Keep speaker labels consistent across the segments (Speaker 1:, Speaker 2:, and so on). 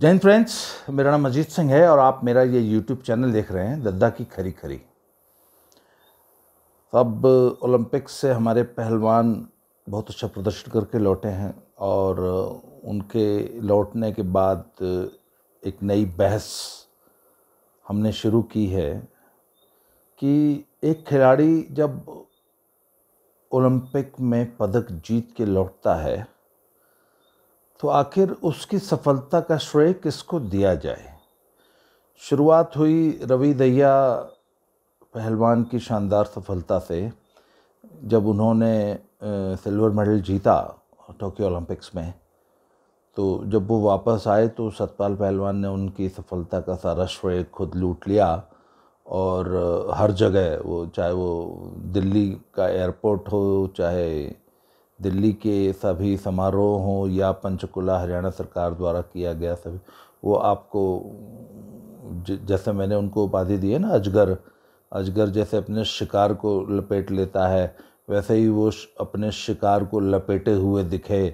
Speaker 1: जय हिंद फ्रेंड्स मेरा नाम अजीत सिंह है और आप मेरा ये यूट्यूब चैनल देख रहे हैं दद्दा की खरी खरी तो अब ओलंपिक्स से हमारे पहलवान बहुत अच्छा प्रदर्शन करके लौटे हैं और उनके लौटने के बाद एक नई बहस हमने शुरू की है कि एक खिलाड़ी जब ओलंपिक में पदक जीत के लौटता है तो आखिर उसकी सफलता का श्रेय किसको दिया जाए शुरुआत हुई रवि दैया पहलवान की शानदार सफलता से जब उन्होंने सिल्वर मेडल जीता टोक्यो ओलंपिक्स में तो जब वो वापस आए तो सतपाल पहलवान ने उनकी सफलता का सारा श्रेय खुद लूट लिया और हर जगह वो चाहे वो दिल्ली का एयरपोर्ट हो चाहे दिल्ली के सभी समारोह हों या पंचकुला हरियाणा सरकार द्वारा किया गया सभी वो आपको जैसे मैंने उनको उपाधि दी है ना अजगर अजगर जैसे अपने शिकार को लपेट लेता है वैसे ही वो अपने शिकार को लपेटे हुए दिखे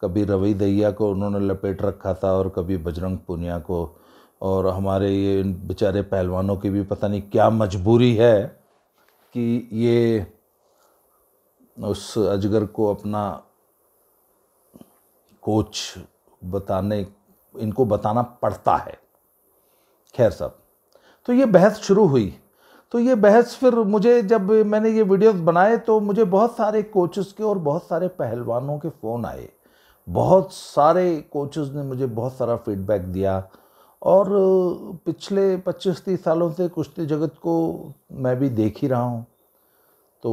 Speaker 1: कभी रवि दैया को उन्होंने लपेट रखा था और कभी बजरंग पुनिया को और हमारे ये बेचारे पहलवानों की भी पता नहीं क्या मजबूरी है कि ये उस अजगर को अपना कोच बताने इनको बताना पड़ता है खैर साहब तो ये बहस शुरू हुई तो ये बहस फिर मुझे जब मैंने ये वीडियोस बनाए तो मुझे बहुत सारे कोचेस के और बहुत सारे पहलवानों के फ़ोन आए बहुत सारे कोचेस ने मुझे बहुत सारा फीडबैक दिया और पिछले 25-30 सालों से कुश्ती जगत को मैं भी देख ही रहा हूँ तो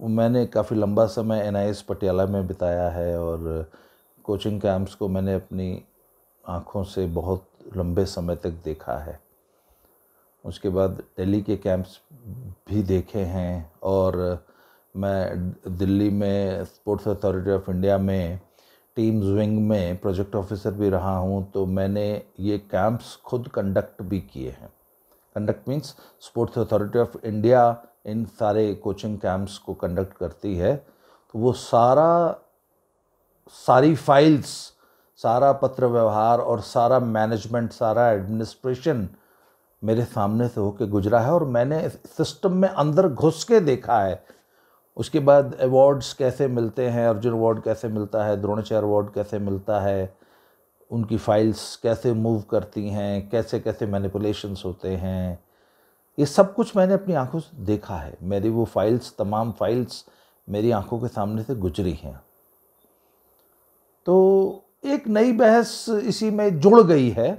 Speaker 1: मैंने काफ़ी लंबा समय एन आई पटियाला में बिताया है और कोचिंग कैंप्स को मैंने अपनी आँखों से बहुत लंबे समय तक देखा है उसके बाद दिल्ली के कैंप्स भी देखे हैं और मैं दिल्ली में स्पोर्ट्स अथॉरिटी ऑफ इंडिया में टीम्स विंग में प्रोजेक्ट ऑफिसर भी रहा हूँ तो मैंने ये कैंप्स खुद कंडक्ट भी किए हैं conduct means Sports Authority of India इन सारे कोचिंग कैंप्स को कंडक्ट करती है तो वो सारा सारी फाइल्स सारा पत्र व्यवहार और सारा मैनेजमेंट सारा एडमिनिस्ट्रेशन मेरे सामने से होके गुजरा है और मैंने सिस्टम में अंदर घुस के देखा है उसके बाद अवार्ड्स कैसे मिलते हैं अर्जुन अवार्ड कैसे मिलता है द्रोणाचार्य अवार्ड कैसे मिलता है उनकी फ़ाइल्स कैसे मूव करती हैं कैसे कैसे मैनिपुलेशंस होते हैं ये सब कुछ मैंने अपनी आंखों से देखा है मेरी वो फाइल्स तमाम फाइल्स मेरी आंखों के सामने से गुजरी हैं तो एक नई बहस इसी में जुड़ गई है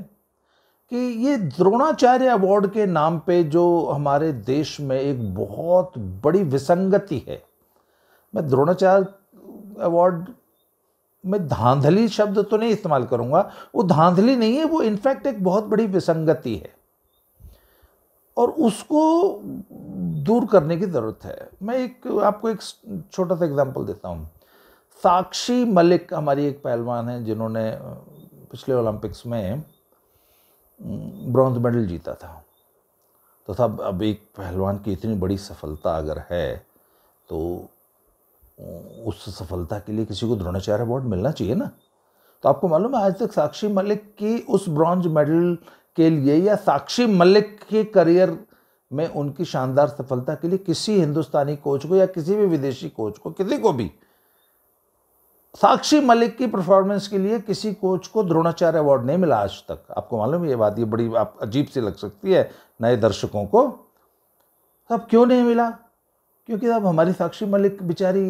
Speaker 1: कि ये द्रोणाचार्य अवार्ड के नाम पे जो हमारे देश में एक बहुत बड़ी विसंगति है मैं द्रोणाचार्य अवार्ड मैं धांधली शब्द तो नहीं इस्तेमाल करूँगा वो धांधली नहीं है वो इनफैक्ट एक बहुत बड़ी विसंगति है और उसको दूर करने की ज़रूरत है मैं एक आपको एक छोटा सा एग्जांपल देता हूँ साक्षी मलिक हमारी एक पहलवान है जिन्होंने पिछले ओलंपिक्स में ब्रॉन्ज मेडल जीता था तो सब अब एक पहलवान की इतनी बड़ी सफलता अगर है तो उस सफलता के लिए किसी को द्रोणाचार्य अवार्ड मिलना चाहिए ना तो आपको मालूम है आज तक साक्षी मलिक की उस ब्रॉन्ज मेडल के लिए या साक्षी मलिक के करियर में उनकी शानदार सफलता के लिए किसी हिंदुस्तानी कोच को या किसी भी विदेशी कोच को किसी को भी साक्षी मलिक की परफॉर्मेंस के लिए किसी कोच को द्रोणाचार्य अवार्ड नहीं मिला आज तक आपको मालूम ये बात ये बड़ी आप अजीब सी लग सकती है नए दर्शकों को अब क्यों नहीं मिला क्योंकि अब हमारी साक्षी मलिक बेचारी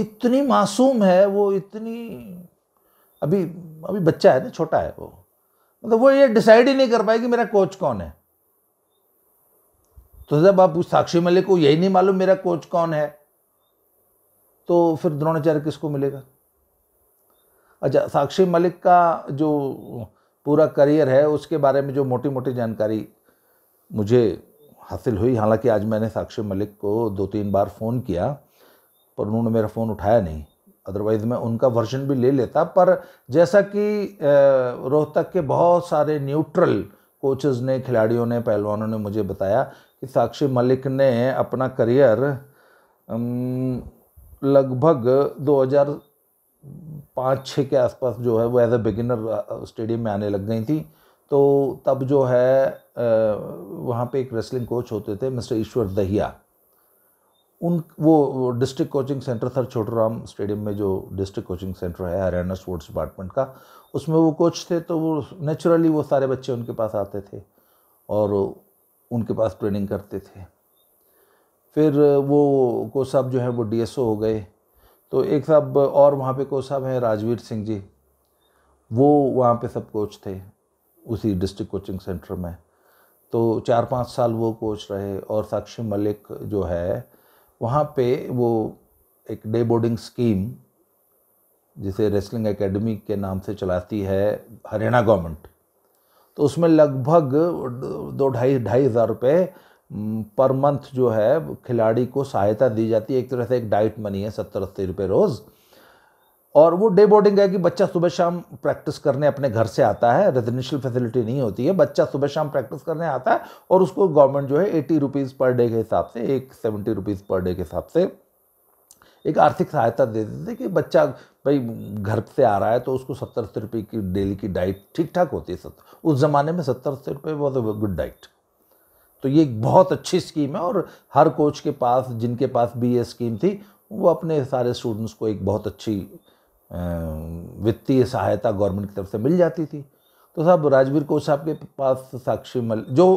Speaker 1: इतनी मासूम है वो इतनी अभी अभी बच्चा है ना छोटा है वो मतलब वो ये डिसाइड ही नहीं कर पाए कि मेरा कोच कौन है तो जब आप साक्षी मलिक को यही नहीं मालूम मेरा कोच कौन है तो फिर द्रोणाचार्य किसको मिलेगा अच्छा साक्षी मलिक का जो पूरा करियर है उसके बारे में जो मोटी मोटी जानकारी मुझे हासिल हुई हालांकि आज मैंने साक्षी मलिक को दो तीन बार फ़ोन किया पर उन्होंने मेरा फ़ोन उठाया नहीं अदरवाइज मैं उनका वर्जन भी ले लेता पर जैसा कि रोहतक के बहुत सारे न्यूट्रल कोचेस ने खिलाड़ियों ने पहलवानों ने मुझे बताया कि साक्षी मलिक ने अपना करियर लगभग 2005 छः के आसपास जो है वो एज ए बिगिनर स्टेडियम में आने लग गई थी तो तब जो है वहाँ पे एक रेसलिंग कोच होते थे मिस्टर ईश्वर दहिया उन वो district coaching centre sir Chhoturam stadium में जो डिस्ट्रिक्ट कोचिंग सेंटर है हरियाणा स्पोर्ट्स डिपार्टमेंट का उसमें वो कोच थे तो वो नेचुरली वो सारे बच्चे उनके पास आते थे और उनके पास ट्रेनिंग करते थे फिर वो कोच साहब जो है वो डी हो गए तो एक साहब और वहाँ पे कोच साहब हैं राजवीर सिंह जी वो वहाँ पे सब कोच थे उसी डिस्ट्रिक्ट कोचिंग सेंटर में तो चार पाँच साल वो कोच रहे और साक्षी मलिक जो है वहाँ पे वो एक डे बोर्डिंग स्कीम जिसे रेसलिंग एकेडमी के नाम से चलाती है हरियाणा गवर्नमेंट तो उसमें लगभग दो ढाई ढाई हज़ार रुपये पर मंथ जो है खिलाड़ी को सहायता दी जाती है एक तरह से एक डाइट मनी है सत्तर अस्सी रुपये रोज़ और वो डे बोर्डिंग है कि बच्चा सुबह शाम प्रैक्टिस करने अपने घर से आता है रेजिडेंशियल फैसिलिटी नहीं होती है बच्चा सुबह शाम प्रैक्टिस करने आता है और उसको गवर्नमेंट जो है एटी रुपीज़ पर डे के हिसाब से एक सेवेंटी रुपीज़ पर डे के हिसाब से एक आर्थिक सहायता दे देते थे कि बच्चा भाई घर से आ रहा है तो उसको सत्तर अस्सी रुपये की डेली की डाइट ठीक ठाक होती है सत्तर उस ज़माने में सत्तर अस्सी रुपये वॉज अ गुड डाइट तो ये एक बहुत अच्छी स्कीम है और हर कोच के पास जिनके पास भी ये स्कीम थी वो अपने सारे स्टूडेंट्स को एक बहुत अच्छी वित्तीय सहायता गवर्नमेंट की तरफ से मिल जाती थी तो साहब राजवीर कोच साहब के पास साक्षी मल जो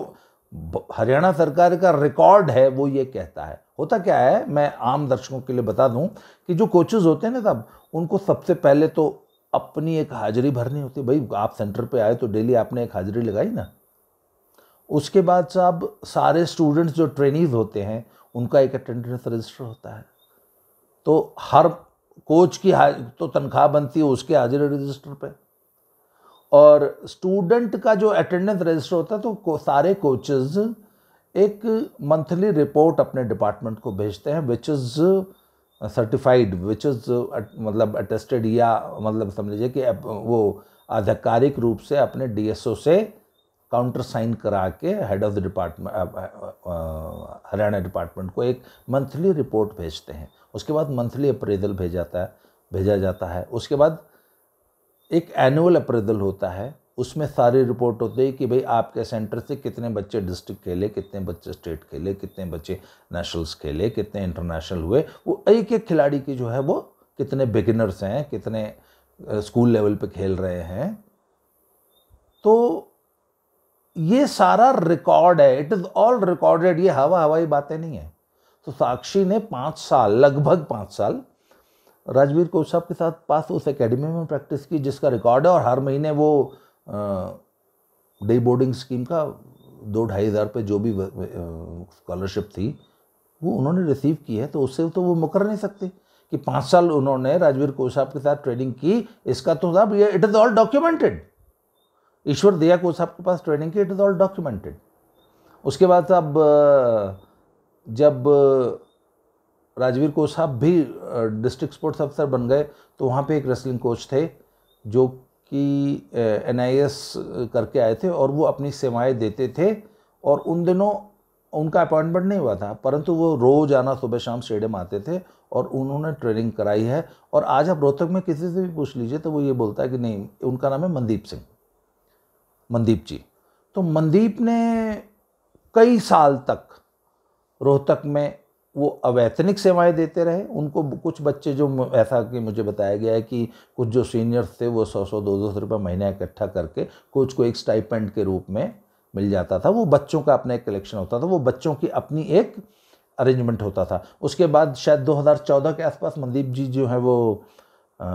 Speaker 1: हरियाणा सरकार का रिकॉर्ड है वो ये कहता है होता क्या है मैं आम दर्शकों के लिए बता दूं कि जो कोचेज होते हैं ना साहब उनको सबसे पहले तो अपनी एक हाजिरी भरनी होती है भाई आप सेंटर पे आए तो डेली आपने एक हाजिरी लगाई ना उसके बाद साहब सारे स्टूडेंट्स जो ट्रेनिज होते हैं उनका एक अटेंडेंस रजिस्टर होता है तो हर कोच की तो तनख्वाह बनती है उसके हाजिर रजिस्टर पे और स्टूडेंट का जो अटेंडेंस रजिस्टर होता है तो को, सारे कोचेज एक मंथली रिपोर्ट अपने डिपार्टमेंट को भेजते हैं which is certified which is मतलब अटेस्टेड या मतलब समझ लीजिए कि वो आधिकारिक रूप से अपने डीएसओ से काउंटर साइन करा के head of the department Haryana department को एक मंथली रिपोर्ट भेजते हैं उसके बाद मंथली अप्रेजल भेजा है भेजा जाता है उसके बाद एक एनुअल अप्रेजल होता है उसमें सारी रिपोर्ट होती है कि भाई आपके सेंटर से कितने बच्चे डिस्ट्रिक्ट खेले कितने बच्चे स्टेट खेले कितने बच्चे नेशनल्स खेले कितने इंटरनेशनल हुए वो एक एक खिलाड़ी की जो है वो कितने बिगिनर्स हैं कितने स्कूल लेवल पे खेल रहे हैं तो ये सारा रिकॉर्ड है इट इज़ ऑल रिकॉर्डेड ये हवा हवाई बातें नहीं है तो साक्षी ने पाँच साल लगभग पाँच साल राजवीर कौर साहब के साथ पास उस एकेडमी में प्रैक्टिस की जिसका रिकॉर्ड है और हर महीने वो डे बोर्डिंग स्कीम का दो ढाई हज़ार रुपये जो भी स्कॉलरशिप थी वो उन्होंने रिसीव की है तो उससे तो वो मुकर नहीं सकते कि पाँच साल उन्होंने राजवीर कौर साहब के साथ ट्रेनिंग की इसका तो साहब ये it is all documented Ishwar दिया कौर साहब के पास ट्रेनिंग की इट इज़ ऑल डॉक्यूमेंटेड उसके बाद साहब जब राजवीर कोच साहब भी डिस्ट्रिक्ट स्पोर्ट्स अफसर बन गए तो वहाँ पे एक रेसलिंग कोच थे जो कि एन करके आए थे और वो अपनी सेवाएं देते थे और उन दिनों उनका अपॉइंटमेंट नहीं हुआ था परंतु वो रोज़ आना सुबह शाम स्टेडियम आते थे और उन्होंने ट्रेनिंग कराई है और आज आप रोहतक में किसी से भी पूछ लीजिए तो वो ये बोलता है कि नहीं उनका नाम है मनदीप सिंह मनदीप जी तो मनदीप ने कई साल तक रोहतक में वो अवैतनिक सेवाएं देते रहे उनको कुछ बच्चे जो ऐसा कि मुझे बताया गया है कि कुछ जो सीनियर्स थे वो सौ सौ दो दो सौ रुपये महीना इकट्ठा करके कुछ को एक स्टाइपेंड के रूप में मिल जाता था वो बच्चों का अपना एक कलेक्शन होता था वो बच्चों की अपनी एक अरेंजमेंट होता था उसके बाद शायद 2014 के आसपास मनदीप जी जो हैं वो आ,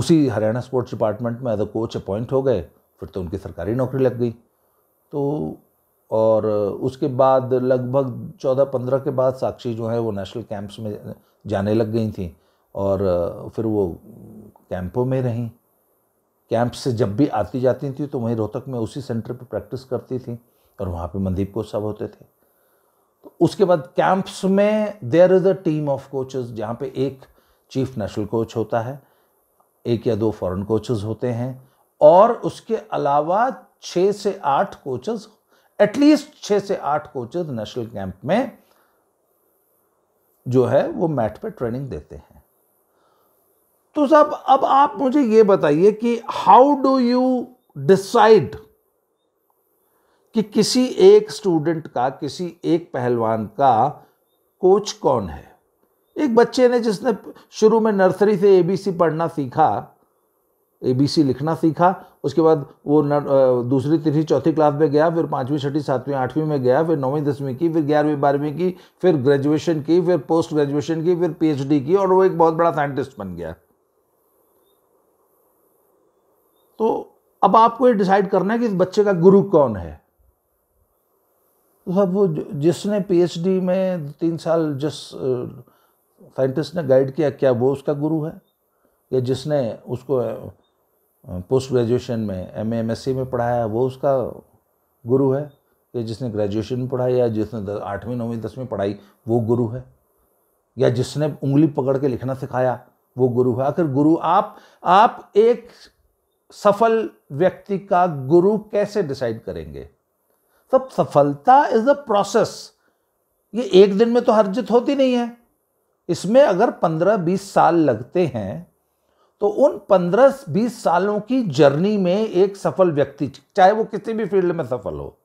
Speaker 1: उसी हरियाणा स्पोर्ट्स डिपार्टमेंट में एज अ कोच अपॉइंट हो गए फिर तो उनकी सरकारी नौकरी लग गई तो और उसके बाद लगभग चौदह पंद्रह के बाद साक्षी जो है वो नेशनल कैंप्स में जाने लग गई थी और फिर वो कैंपों में रहीं कैंप से जब भी आती जाती थी तो वहीं रोहतक में उसी सेंटर पर प्रैक्टिस करती थी और वहाँ पे मंदीप कोच साहब होते थे तो उसके बाद कैंप्स में there is a team of coaches जहाँ पे एक चीफ नेशनल कोच होता है एक या दो फॉरेन कोचेस होते हैं और उसके अलावा छः से आठ कोचेस एटलीस्ट छह से आठ कोचेज नेशनल कैंप में जो है वो मैट पे ट्रेनिंग देते हैं तो साहब अब आप मुझे ये बताइए कि हाउ डू यू डिसाइड कि किसी एक स्टूडेंट का किसी एक पहलवान का कोच कौन है एक बच्चे ने जिसने शुरू में नर्सरी से एबीसी पढ़ना सीखा ए बी सी लिखना सीखा उसके बाद वो न, दूसरी तीसरी चौथी क्लास में गया फिर पाँचवीं छठी सातवीं आठवीं में गया फिर नौवीं दसवीं की फिर ग्यारहवीं बारहवीं की फिर ग्रेजुएशन की फिर पोस्ट ग्रेजुएशन की फिर पीएचडी की और वो एक बहुत बड़ा साइंटिस्ट बन गया तो अब आपको ये डिसाइड करना है कि इस बच्चे का गुरु कौन है तो अब वो जिसने पीएचडी में तीन साल जिस साइंटिस्ट ने गाइड किया क्या वो उसका गुरु है या जिसने उसको पोस्ट ग्रेजुएशन में एम एम एस में पढ़ाया वो उसका गुरु है या जिसने ग्रेजुएशन में पढ़ाया या जिसने आठवीं नौवीं दसवीं पढ़ाई वो गुरु है या जिसने उंगली पकड़ के लिखना सिखाया वो गुरु है आखिर गुरु आप आप एक सफल व्यक्ति का गुरु कैसे डिसाइड करेंगे तब सफलता इज अ प्रोसेस ये एक दिन में तो हर्जित होती नहीं है इसमें अगर पंद्रह बीस साल लगते हैं तो उन पंद्रह बीस सालों की जर्नी में एक सफल व्यक्ति चाहे वो किसी भी फील्ड में सफल हो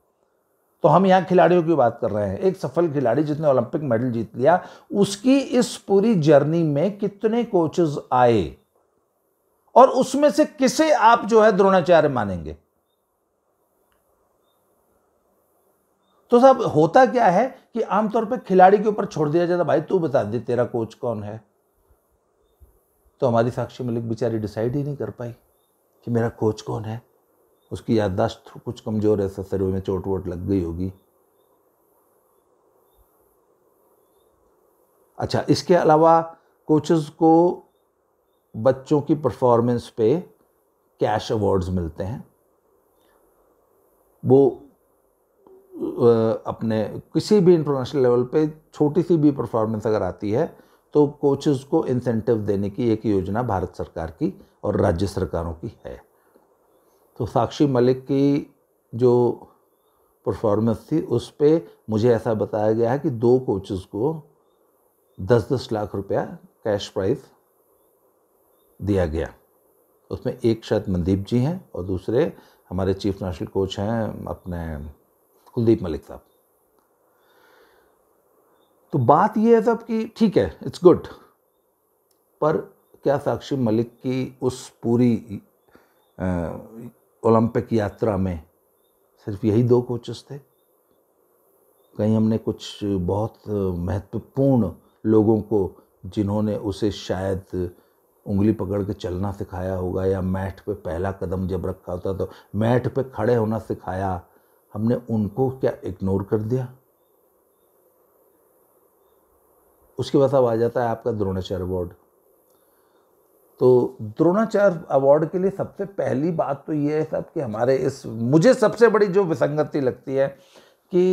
Speaker 1: तो हम यहाँ खिलाड़ियों की बात कर रहे हैं एक सफल खिलाड़ी जिसने ओलंपिक मेडल जीत लिया उसकी इस पूरी जर्नी में कितने कोचेज आए और उसमें से किसे आप जो है द्रोणाचार्य मानेंगे तो साहब होता क्या है कि आमतौर पर खिलाड़ी के ऊपर छोड़ दिया जाता भाई तू बता दे तेरा कोच कौन है तो हमारी साक्षी मलिक बेचारी डिसाइड ही नहीं कर पाई कि मेरा कोच कौन है उसकी याददाश्त कुछ कमज़ोर है ससरों में चोट वोट लग गई होगी अच्छा इसके अलावा कोचेस को बच्चों की परफॉर्मेंस पे कैश अवार्ड्स मिलते हैं वो अपने किसी भी इंटरनेशनल लेवल पे छोटी सी भी परफॉर्मेंस अगर आती है तो कोचेज़ को इंसेंटिव देने की एक योजना भारत सरकार की और राज्य सरकारों की है तो साक्षी मलिक की जो परफॉर्मेंस थी उस पर मुझे ऐसा बताया गया है कि दो कोचेज़ को दस दस लाख रुपया कैश प्राइज़ दिया गया उसमें एक शायद मनदीप जी हैं और दूसरे हमारे चीफ नेशनल कोच हैं अपने कुलदीप मलिक साहब तो बात यह है सब कि ठीक है इट्स गुड पर क्या साक्षी मलिक की उस पूरी ओलंपिक यात्रा में सिर्फ यही दो कोचेस थे कहीं हमने कुछ बहुत महत्वपूर्ण लोगों को जिन्होंने उसे शायद उंगली पकड़ के चलना सिखाया होगा या मैट पे पहला कदम जब रखा होता तो मैट पे खड़े होना सिखाया हमने उनको क्या इग्नोर कर दिया उसके बाद अब आ जाता है आपका द्रोणाचार्य अवार्ड तो द्रोणाचार्य अवार्ड के लिए सबसे पहली बात तो ये है साहब कि हमारे इस मुझे सबसे बड़ी जो विसंगति लगती है कि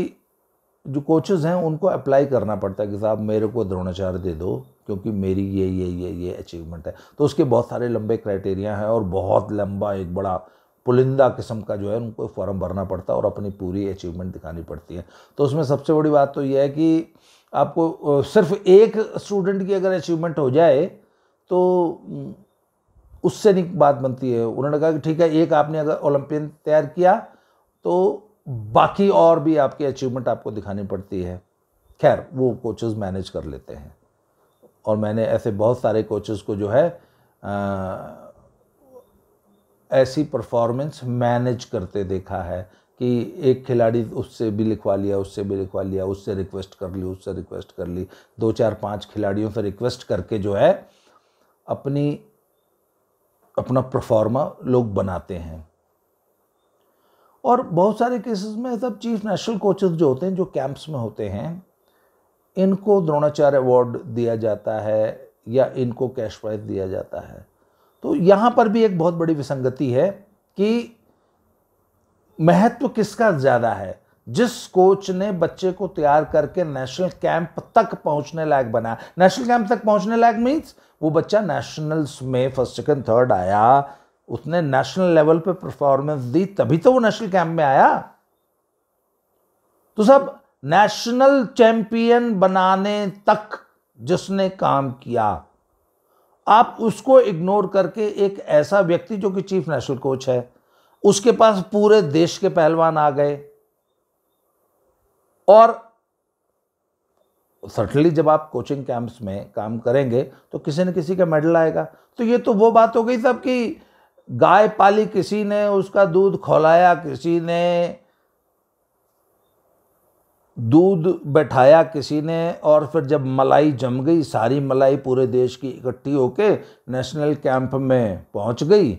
Speaker 1: जो कोचेज़ हैं उनको अप्लाई करना पड़ता है कि साहब मेरे को द्रोणाचार्य दे दो क्योंकि मेरी ये ये ये ये अचीवमेंट है तो उसके बहुत सारे लंबे क्राइटेरिया हैं और बहुत लंबा एक बड़ा पुलिंदा किस्म का जो है उनको फॉर्म भरना पड़ता है और अपनी पूरी अचीवमेंट दिखानी पड़ती है तो उसमें सबसे बड़ी बात तो यह है कि आपको सिर्फ एक स्टूडेंट की अगर अचीवमेंट हो जाए तो उससे नहीं बात बनती है उन्होंने कहा कि ठीक है एक आपने अगर ओलंपियन तैयार किया तो बाकी और भी आपकी अचीवमेंट आपको दिखानी पड़ती है खैर वो कोचेस मैनेज कर लेते हैं और मैंने ऐसे बहुत सारे कोचेस को जो है आ, ऐसी परफॉर्मेंस मैनेज करते देखा है कि एक खिलाड़ी उससे भी लिखवा लिया उससे भी लिखवा लिया उससे रिक्वेस्ट कर ली उससे रिक्वेस्ट कर ली दो चार पांच खिलाड़ियों से रिक्वेस्ट करके जो है अपनी अपना परफॉर्मा लोग बनाते हैं और बहुत सारे केसेस में सब चीफ नेशनल कोचेस जो होते हैं जो कैंप्स में होते हैं इनको द्रोणाचार्य अवार्ड दिया जाता है या इनको कैश प्राइज दिया जाता है तो यहाँ पर भी एक बहुत बड़ी विसंगति है कि महत्व किसका ज़्यादा है जिस कोच ने बच्चे को तैयार करके नेशनल कैंप तक पहुंचने लायक बनाया नेशनल कैंप तक पहुंचने लायक मीन्स वो बच्चा नेशनल्स में फर्स्ट सेकंड थर्ड आया उसने नेशनल लेवल पे परफॉर्मेंस दी तभी तो वो नेशनल कैंप में आया तो सब नेशनल चैंपियन बनाने तक जिसने काम किया आप उसको इग्नोर करके एक ऐसा व्यक्ति जो कि चीफ नेशनल कोच है उसके पास पूरे देश के पहलवान आ गए और सटली जब आप कोचिंग कैंप्स में काम करेंगे तो किसी न किसी का मेडल आएगा तो ये तो वो बात हो गई सब कि गाय पाली किसी ने उसका दूध खोलाया किसी ने दूध बैठाया किसी ने और फिर जब मलाई जम गई सारी मलाई पूरे देश की इकट्ठी होके नेशनल कैंप में पहुंच गई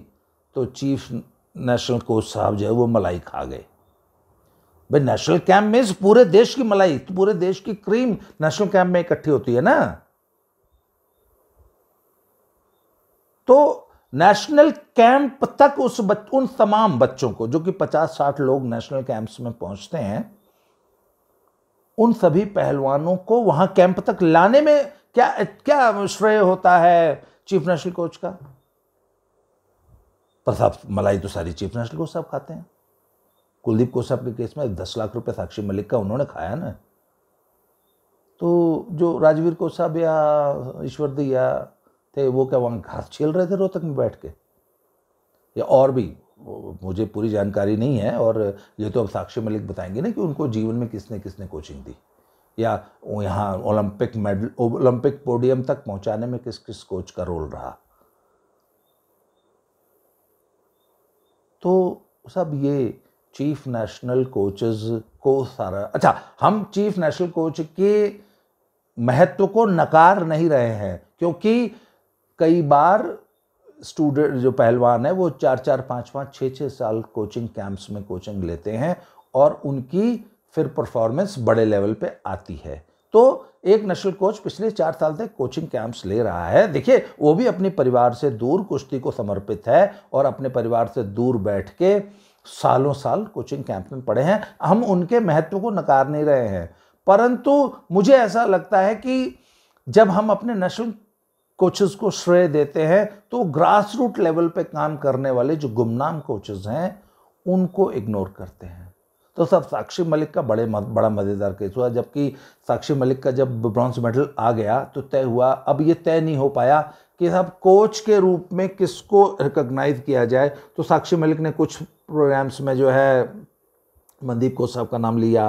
Speaker 1: तो चीफ नेशनल कोच साहब जो है वो मलाई खा गए भाई नेशनल कैंप में पूरे देश की मलाई तो पूरे देश की क्रीम नेशनल कैंप में इकट्ठी होती है ना तो नेशनल कैंप तक उस बच, उन तमाम बच्चों को जो कि 50-60 लोग नेशनल कैंप्स में पहुंचते हैं उन सभी पहलवानों को वहां कैंप तक लाने में क्या क्या श्रेय होता है चीफ नेशनल कोच का प्रसाद मलाई तो सारी चीफ मिनिस्टर को सब खाते हैं कुलदीप को साहब के केस में दस लाख रुपए साक्षी मलिक का उन्होंने खाया ना तो जो राजवीर को साहब या ईश्वर या थे वो क्या वहाँ घास छील रहे थे रोहतक में बैठ के या और भी मुझे पूरी जानकारी नहीं है और ये तो अब साक्षी मलिक बताएंगे ना कि उनको जीवन में किसने किसने कोचिंग दी या यहाँ ओलंपिक मेडल ओलंपिक पोडियम तक पहुँचाने में किस किस कोच का रोल रहा तो सब ये चीफ नेशनल कोचेस को सारा अच्छा हम चीफ नेशनल कोच के महत्व को नकार नहीं रहे हैं क्योंकि कई बार स्टूडेंट जो पहलवान है वो चार चार पाँच पाँच छः छः साल कोचिंग कैंप्स में कोचिंग लेते हैं और उनकी फिर परफॉर्मेंस बड़े लेवल पे आती है तो एक नशल कोच पिछले चार साल से कोचिंग कैंप्स ले रहा है देखिए वो भी अपने परिवार से दूर कुश्ती को समर्पित है और अपने परिवार से दूर बैठ के सालों साल कोचिंग कैंप में पढ़े हैं हम उनके महत्व को नकार नहीं रहे हैं परंतु मुझे ऐसा लगता है कि जब हम अपने नशल कोचेज़ को श्रेय देते हैं तो ग्रास रूट लेवल पे काम करने वाले जो गुमनाम कोचेज़ हैं उनको इग्नोर करते हैं तो सब साक्षी मलिक का बड़े बड़ा मज़ेदार केस हुआ जबकि साक्षी मलिक का जब ब्रॉन्ज मेडल आ गया तो तय हुआ अब ये तय नहीं हो पाया कि अब कोच के रूप में किसको रिकग्नाइज किया जाए तो साक्षी मलिक ने कुछ प्रोग्राम्स में जो है मनदीप कोच साहब का नाम लिया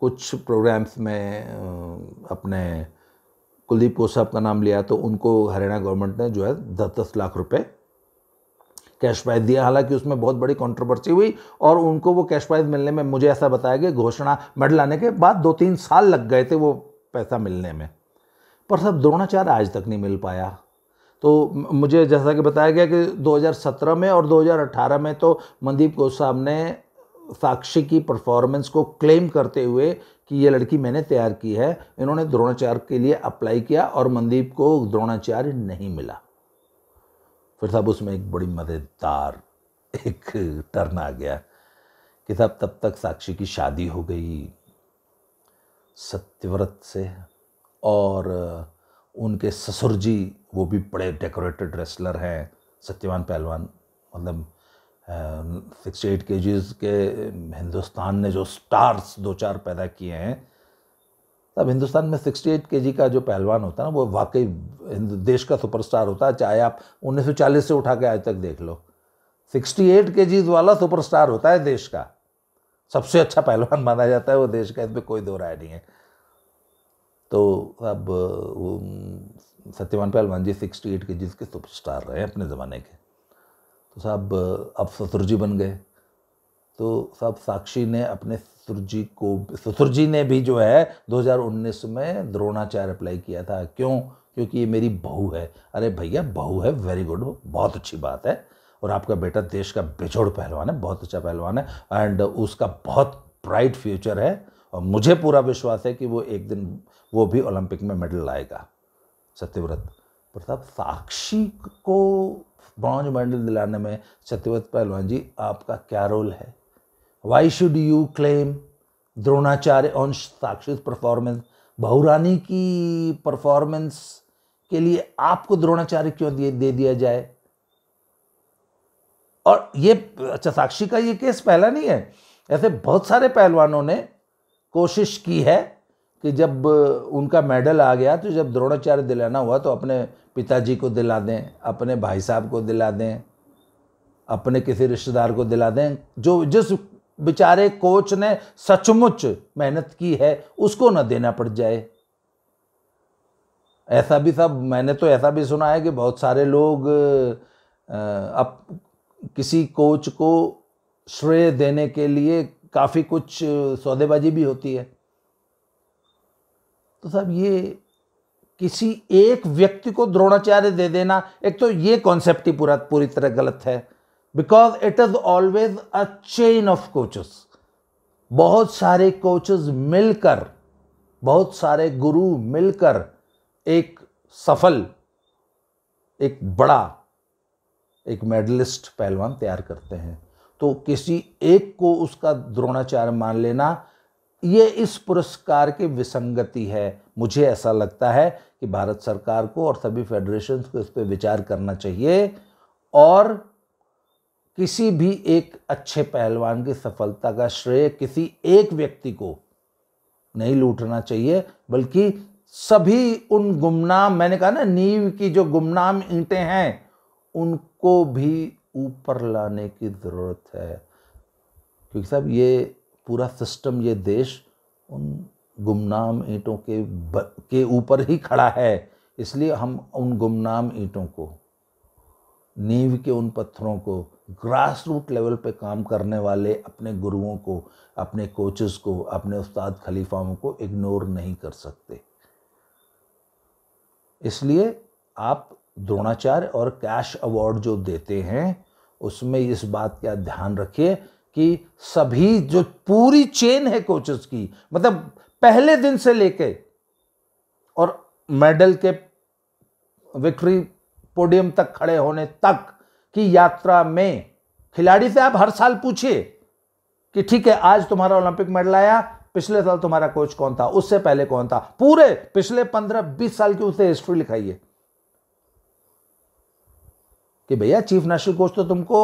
Speaker 1: कुछ प्रोग्राम्स में अपने कुलदीप कोच साहब का नाम लिया तो उनको हरियाणा गवर्नमेंट ने जो है दस दस लाख रुपए कैश प्राइज दिया हालांकि उसमें बहुत बड़ी कंट्रोवर्सी हुई और उनको वो कैश प्राइज मिलने में मुझे ऐसा बताया गया घोषणा मेडल आने के बाद दो तीन साल लग गए थे वो पैसा मिलने में पर सब द्रोणाचार्य आज तक नहीं मिल पाया तो मुझे जैसा कि बताया गया कि 2017 में और 2018 में तो मनदीप साहब ने साक्षी की परफॉर्मेंस को क्लेम करते हुए कि ये लड़की मैंने तैयार की है इन्होंने द्रोणाचार्य के लिए अप्लाई किया और मनदीप को द्रोणाचार्य नहीं मिला फिर साहब उसमें एक बड़ी मज़ेदार एक टर्न आ गया कि साहब तब तक साक्षी की शादी हो गई सत्यव्रत से और उनके ससुर जी वो भी बड़े डेकोरेटेड रेसलर हैं सत्यवान पहलवान मतलब सिक्सटी एट के के हिंदुस्तान ने जो स्टार्स दो चार पैदा किए हैं तब हिंदुस्तान में 68 एट का जो पहलवान होता है ना वो वाकई देश का सुपरस्टार होता है चाहे आप 1940 से उठा के आज तक देख लो 68 केजी वाला सुपरस्टार होता है देश का सबसे अच्छा पहलवान माना जाता है वो देश का इसमें कोई दो राय नहीं है तो अब सत्यवान पहलवान जी सिक्सटी एट के जिसके सुपरस्टार रहे अपने ज़माने के तो साहब अब शत्रुजी बन गए तो सब साक्षी ने अपने ससुर जी को ससुर जी ने भी जो है 2019 में द्रोणाचार्य अप्लाई किया था क्यों क्योंकि ये मेरी बहू है अरे भैया बहू है वेरी गुड बहुत अच्छी बात है और आपका बेटा देश का बेजोड़ पहलवान है बहुत अच्छा पहलवान है एंड उसका बहुत ब्राइट फ्यूचर है और मुझे पूरा विश्वास है कि वो एक दिन वो भी ओलंपिक में मेडल लाएगा सत्यव्रत प्रताप साक्षी को ब्रॉन्ज मेडल दिलाने में सत्यव्रत पहलवान जी आपका क्या रोल है why should you claim Dronacharya on साक्षित परफॉर्मेंस बहुरानी की परफॉर्मेंस के लिए आपको द्रोणाचार्य क्यों दे, दे दिया जाए और ये अच्छा साक्षी का ये केस पहला नहीं है ऐसे बहुत सारे पहलवानों ने कोशिश की है कि जब उनका मेडल आ गया तो जब द्रोणाचार्य दिलाना हुआ तो अपने पिताजी को दिला दें अपने भाई साहब को दिला दें अपने किसी रिश्तेदार को दिला दें जो जिस बेचारे कोच ने सचमुच मेहनत की है उसको ना देना पड़ जाए ऐसा भी सब मैंने तो ऐसा भी सुना है कि बहुत सारे लोग अब किसी कोच को श्रेय देने के लिए काफ़ी कुछ सौदेबाजी भी होती है तो सब ये किसी एक व्यक्ति को द्रोणाचार्य दे देना एक तो ये कॉन्सेप्ट ही पूरा पूरी तरह गलत है because it is always a chain of coaches बहुत सारे कोचेस मिलकर बहुत सारे गुरु मिलकर एक सफल एक बड़ा एक मेडलिस्ट पहलवान तैयार करते हैं तो किसी एक को उसका द्रोणाचार्य मान लेना ये इस पुरस्कार की विसंगति है मुझे ऐसा लगता है कि भारत सरकार को और सभी फेडरेशन को इस पर विचार करना चाहिए और किसी भी एक अच्छे पहलवान की सफलता का श्रेय किसी एक व्यक्ति को नहीं लूटना चाहिए बल्कि सभी उन गुमनाम मैंने कहा ना नींव की जो गुमनाम ईंटें हैं उनको भी ऊपर लाने की ज़रूरत है क्योंकि साहब ये पूरा सिस्टम ये देश उन गुमनाम ईंटों के ब, के ऊपर ही खड़ा है इसलिए हम उन गुमनाम ईंटों को नींव के उन पत्थरों को ग्रास रूट लेवल पे काम करने वाले अपने गुरुओं को अपने कोचेस को अपने उस्ताद खलीफाओं को इग्नोर नहीं कर सकते इसलिए आप द्रोणाचार्य और कैश अवार्ड जो देते हैं उसमें इस बात का ध्यान रखिए कि सभी जो पूरी चेन है कोचेस की मतलब पहले दिन से लेके और मेडल के विक्ट्री पोडियम तक खड़े होने तक की यात्रा में खिलाड़ी से आप हर साल पूछिए कि ठीक है आज तुम्हारा ओलंपिक मेडल आया पिछले साल तुम्हारा कोच कौन था उससे पहले कौन था पूरे पिछले पंद्रह बीस साल की उसे हिस्ट्री लिखाइए कि भैया चीफ नेशनल कोच तो तुमको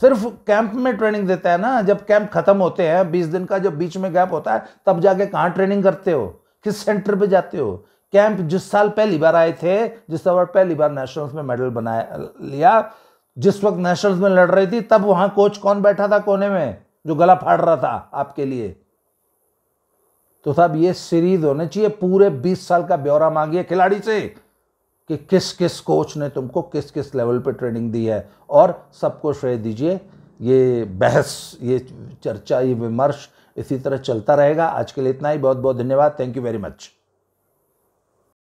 Speaker 1: सिर्फ कैंप में ट्रेनिंग देता है ना जब कैंप खत्म होते हैं बीस दिन का जब बीच में गैप होता है तब जाके कहाँ ट्रेनिंग करते हो किस सेंटर पे जाते हो कैंप जिस साल पहली बार आए थे जिस साल पहली बार नेशनल्स में मेडल बनाया लिया जिस वक्त नेशनल्स में लड़ रही थी तब वहां कोच कौन बैठा था कोने में जो गला फाड़ रहा था आपके लिए तो साहब ये सीरीज होने चाहिए पूरे बीस साल का ब्यौरा मांगिए खिलाड़ी से कि किस किस कोच ने तुमको किस किस लेवल पे ट्रेनिंग दी है और सबको श्रेय दीजिए ये बहस ये चर्चा ये विमर्श इसी तरह चलता रहेगा आज के लिए इतना ही बहुत बहुत धन्यवाद थैंक यू वेरी मच